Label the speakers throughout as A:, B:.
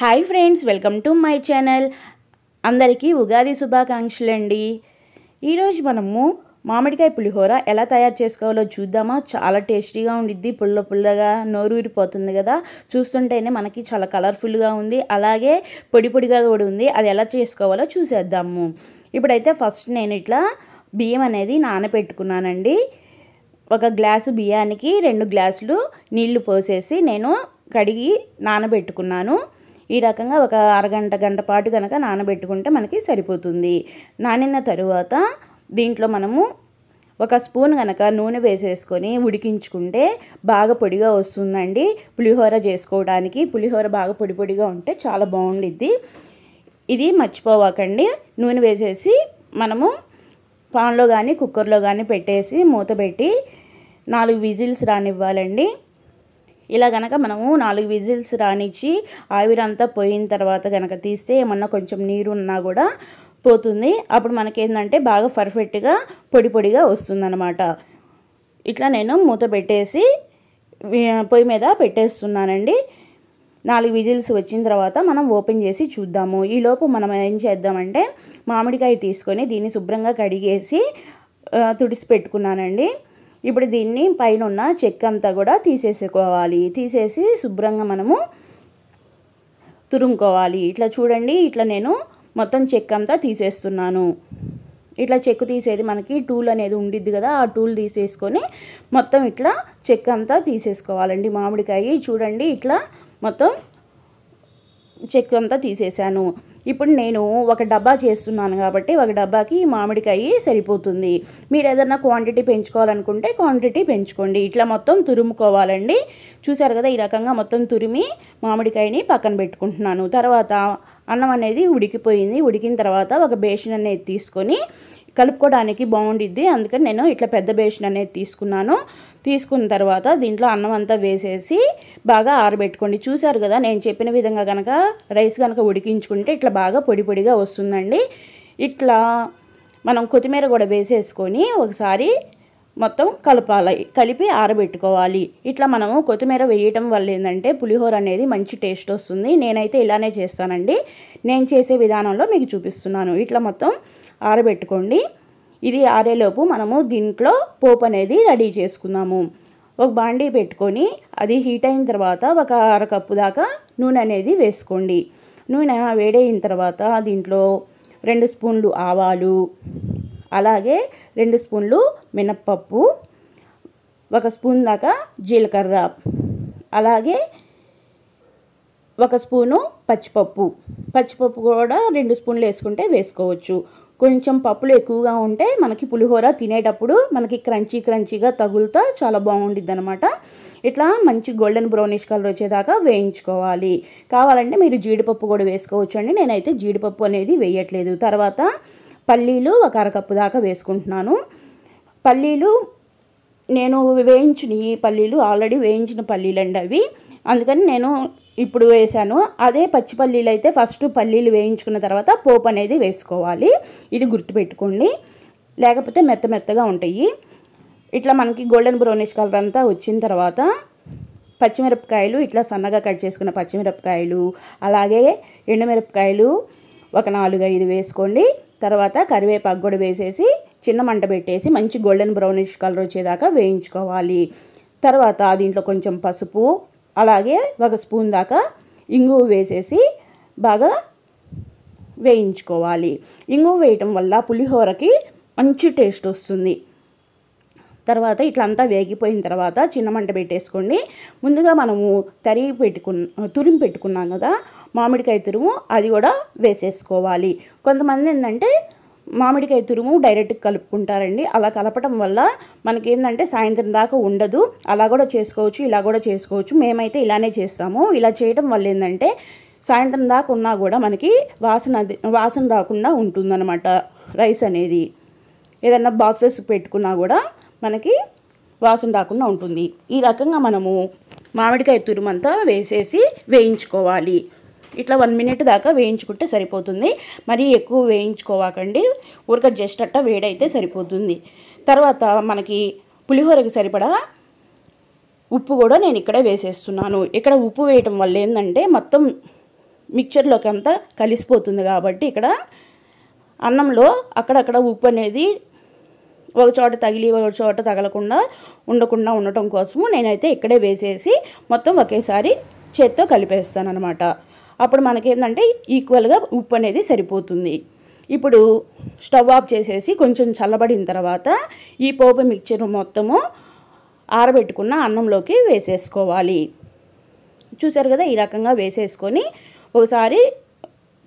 A: hi friends welcome to my channel అందరికీ ఉగాది శుభాకాంక్షలు అండి ఈరోజు మనము మామిడికాయ పులిహోర ఎలా తయారు చేసుకోవాలో చూద్దామా చాలా టేస్టీగా ఉండిద్ది పుల్ల పుల్లగా నోరు ఊరిపోతుంది కదా చూస్తుంటేనే మనకి చాలా కలర్ఫుల్గా ఉంది అలాగే పొడి పొడిగా కూడా ఉంది అది ఎలా చేసుకోవాలో చూసేద్దాము ఇప్పుడైతే ఫస్ట్ నేను ఇట్లా బియ్యం అనేది నానబెట్టుకున్నానండి ఒక గ్లాసు బియ్యానికి రెండు గ్లాసులు నీళ్లు పోసేసి నేను కడిగి నానబెట్టుకున్నాను ఈ రకంగా ఒక అరగంట గంట పాటు కనుక నానబెట్టుకుంటే మనకి సరిపోతుంది నానిన తరువాత దీంట్లో మనము ఒక స్పూన్ కనుక నూనె వేసేసుకొని ఉడికించుకుంటే బాగా పొడిగా వస్తుందండి పులిహోర చేసుకోవడానికి పులిహోర బాగా పొడి పొడిగా ఉంటే చాలా బాగుండిద్ది ఇది మర్చిపోవాకండి నూనె వేసేసి మనము పాన్లో కానీ కుక్కర్లో కానీ పెట్టేసి మూత పెట్టి నాలుగు విజిల్స్ రానివ్వాలండి ఇలా గనక మనము నాలుగు విజిల్స్ రానిచ్చి ఆవిరంతా పోయిన తర్వాత గనక తీస్తే ఏమన్నా కొంచెం నీరు ఉన్నా కూడా పోతుంది అప్పుడు మనకేందంటే బాగా పర్ఫెక్ట్గా పొడి పొడిగా వస్తుందన్నమాట ఇట్లా నేను మూత పెట్టేసి పొయ్యి మీద పెట్టేస్తున్నానండి నాలుగు విజిల్స్ వచ్చిన తర్వాత మనం ఓపెన్ చేసి చూద్దాము ఈలోపు మనం ఏం చేద్దామంటే మామిడికాయ తీసుకొని దీన్ని శుభ్రంగా కడిగేసి తుడిసి పెట్టుకున్నానండి ఇప్పుడు దీన్ని పైన ఉన్న చెక్క అంతా కూడా తీసేసుకోవాలి తీసేసి శుభ్రంగా మనము తురుముకోవాలి ఇట్లా చూడండి ఇట్లా నేను మొత్తం చెక్క అంతా తీసేస్తున్నాను ఇట్లా చెక్కు తీసేది మనకి టూల్ అనేది ఉండిద్ది కదా ఆ టూల్ తీసేసుకొని మొత్తం ఇట్లా చెక్క అంతా తీసేసుకోవాలండి మామిడికాయ చూడండి ఇట్లా మొత్తం చెక్క అంతా తీసేసాను ఇప్పుడు నేను ఒక డబ్బా చేస్తున్నాను కాబట్టి ఒక డబ్బాకి మామిడికాయ సరిపోతుంది మీరు ఏదన్నా క్వాంటిటీ పెంచుకోవాలనుకుంటే క్వాంటిటీ పెంచుకోండి ఇట్లా మొత్తం తురుముకోవాలండి చూసారు కదా ఈ రకంగా మొత్తం తురిమి మామిడికాయని పక్కన పెట్టుకుంటున్నాను తర్వాత అన్నం అనేది ఉడికిపోయింది ఉడికిన తర్వాత ఒక బేషన్ అనేది తీసుకొని కలుపుకోవడానికి బాగుండిద్ది అందుకని నేను ఇట్లా పెద్ద బేషన్ అనేది తీసుకున్నాను తీసుకున్న తర్వాత దీంట్లో అన్నం అంతా వేసేసి బాగా ఆరబెట్టుకోండి చూశారు కదా నేను చెప్పిన విధంగా కనుక రైస్ కనుక ఉడికించుకుంటే ఇట్లా బాగా పొడి పొడిగా వస్తుందండి ఇట్లా మనం కొత్తిమీర కూడా వేసేసుకొని ఒకసారి మొత్తం కలపాలి కలిపి ఆరబెట్టుకోవాలి ఇట్లా మనము కొత్తిమీర వేయటం వల్ల ఏంటంటే పులిహోర అనేది మంచి టేస్ట్ వస్తుంది నేనైతే ఇలానే చేస్తానండి నేను చేసే విధానంలో మీకు చూపిస్తున్నాను ఇట్లా మొత్తం ఆరబెట్టుకోండి ఇది ఆరేలోపు మనము దీంట్లో పోపు అనేది రెడీ చేసుకుందాము ఒక బాండీ పెట్టుకొని అది హీట్ అయిన తర్వాత ఒక అరకప్పు దాకా నూనె అనేది వేసుకోండి నూనె వేడైన తర్వాత దీంట్లో రెండు స్పూన్లు ఆవాలు అలాగే రెండు స్పూన్లు మినప్పప్పు ఒక స్పూన్ దాకా జీలకర్ర అలాగే ఒక స్పూను పచ్చిపప్పు పచ్చిపప్పు కూడా రెండు స్పూన్లు వేసుకుంటే వేసుకోవచ్చు కొంచెం పప్పులు ఎక్కువగా ఉంటే మనకి పులిహోర తినేటప్పుడు మనకి క్రంచీ క్రంచీగా తగులుతా చాలా బాగుండిద్ది అనమాట ఇట్లా మంచి గోల్డెన్ బ్రౌనిష్ కలర్ వచ్చేదాకా వేయించుకోవాలి కావాలంటే మీరు జీడిపప్పు కూడా వేసుకోవచ్చు అండి నేనైతే జీడిపప్పు అనేది వేయట్లేదు తర్వాత పల్లీలు ఒక అరకప్పు దాకా వేసుకుంటున్నాను పల్లీలు నేను వేయించిన ఈ పల్లీలు ఆల్రెడీ వేయించిన పల్లీలు అండి అవి అందుకని నేను ఇప్పుడు వేసాను అదే పచ్చి పల్లీలు అయితే ఫస్ట్ పల్లీలు వేయించుకున్న తర్వాత పోపు అనేది వేసుకోవాలి ఇది గుర్తుపెట్టుకోండి లేకపోతే మెత్త మెత్తగా ఉంటాయి ఇట్లా మనకి గోల్డెన్ బ్రౌనిష్ కలర్ అంతా వచ్చిన తర్వాత పచ్చిమిరపకాయలు ఇట్లా సన్నగా కట్ చేసుకున్న పచ్చిమిరపకాయలు అలాగే ఎండుమిరపకాయలు ఒక నాలుగు ఐదు వేసుకోండి తర్వాత కరివేపాకు కూడా వేసేసి చిన్న మంట పెట్టేసి మంచి గోల్డెన్ బ్రౌనిష్ కలర్ వచ్చేదాకా వేయించుకోవాలి తర్వాత దీంట్లో కొంచెం పసుపు అలాగే ఒక స్పూన్ దాకా ఇంగువ వేసేసి బాగా వేయించుకోవాలి ఇంగువ వేయటం వల్ల పులిహోరకి మంచి టేస్ట్ వస్తుంది తర్వాత ఇట్లా అంతా వేగిపోయిన తర్వాత చిన్న మంట పెట్టేసుకోండి ముందుగా మనము తరిగి పెట్టుకున్న తురిమి పెట్టుకున్నాం కదా మామిడికాయ తురుము అది కూడా వేసేసుకోవాలి కొంతమంది ఏంటంటే మామిడికాయ తురుము డైరెక్ట్గా కలుపుకుంటారండి అలా కలపటం వల్ల ఏంటంటే సాయంత్రం దాకా ఉండదు అలా కూడా చేసుకోవచ్చు ఇలా కూడా చేసుకోవచ్చు మేమైతే ఇలానే చేస్తాము ఇలా చేయడం వల్ల ఏంటంటే సాయంత్రం దాకా ఉన్నా కూడా మనకి వాసన వాసన రాకుండా ఉంటుందన్నమాట రైస్ అనేది ఏదైనా బాక్సెస్ పెట్టుకున్నా కూడా మనకి వాసన రాకుండా ఉంటుంది ఈ రకంగా మనము మామిడికాయ తురుమంతా వేసేసి వేయించుకోవాలి ఇట్లా వన్ మినిట్ దాకా వేయించుకుంటే సరిపోతుంది మరీ ఎక్కువ వేయించుకోవాకండి ఉరక జస్ట్ అట్ట వేడైతే సరిపోతుంది తర్వాత మనకి పులిహోరకి సరిపడా ఉప్పు కూడా నేను ఇక్కడే వేసేస్తున్నాను ఇక్కడ ఉప్పు వేయటం వల్ల ఏంటంటే మొత్తం మిక్చర్లోకి అంతా కలిసిపోతుంది కాబట్టి ఇక్కడ అన్నంలో అక్కడక్కడ ఉప్పు అనేది ఒక చోట తగిలి ఒక చోట తగలకుండా ఉండకుండా ఉండటం కోసము నేనైతే ఇక్కడే వేసేసి మొత్తం ఒకేసారి చేత్తో కలిపేస్తాను అనమాట అప్పుడు మనకేంటంటే ఈక్వల్గా ఉప్పు అనేది సరిపోతుంది ఇప్పుడు స్టవ్ ఆఫ్ చేసేసి కొంచెం చల్లబడిన తర్వాత ఈ పోపు మిక్చర్ మొత్తము ఆరబెట్టుకున్న అన్నంలోకి వేసేసుకోవాలి చూసారు కదా ఈ రకంగా వేసేసుకొని ఒకసారి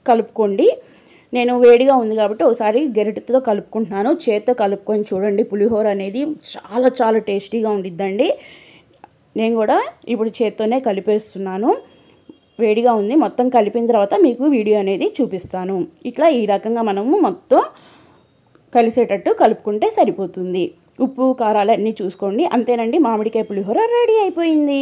A: కలుపుకోండి నేను వేడిగా ఉంది కాబట్టి ఒకసారి గెరిటతో కలుపుకుంటున్నాను చేత్తో కలుపుకొని చూడండి పులిహోర అనేది చాలా చాలా టేస్టీగా ఉండిద్దండి నేను కూడా ఇప్పుడు చేత్తోనే కలిపేస్తున్నాను వేడిగా ఉంది మొత్తం కలిపిన తర్వాత మీకు వీడియో అనేది చూపిస్తాను ఇట్లా ఈ రకంగా మనము మొత్తం కలిసేటట్టు కలుపుకుంటే సరిపోతుంది ఉప్పు కారాలు అన్నీ చూసుకోండి అంతేనండి మామిడికాయ పులిహోర రెడీ అయిపోయింది